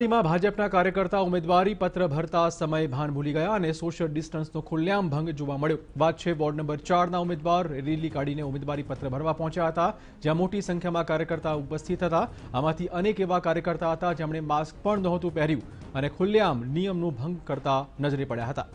તેમાં ભાજપના કાર્યકર્તા ઉમેદવારી પત્ર ભરતા સમયે ભાન ભૂલી ગયા અને સોશિયલ ડિસ્ટન્સનો ખુલ્લ્યામ ભંગ જોવા મળ્યો વાત છે બોર્ડ નંબર 4 ના ઉમેદવાર રીલી કાડીને ઉમેદવારી પત્ર ભરવા પહોંચ્યા હતા જે મોટી સંખ્યામાં કાર્યકર્તા ઉપસ્થિત હતા amongથી અનેક એવા કાર્યકર્તા હતા જેમણે માસ્ક પણ નહોતું પહેર્યું અને ખુલ્લ્યામ નિયમનો ભંગ કરતા નજરે પડ્યા હતા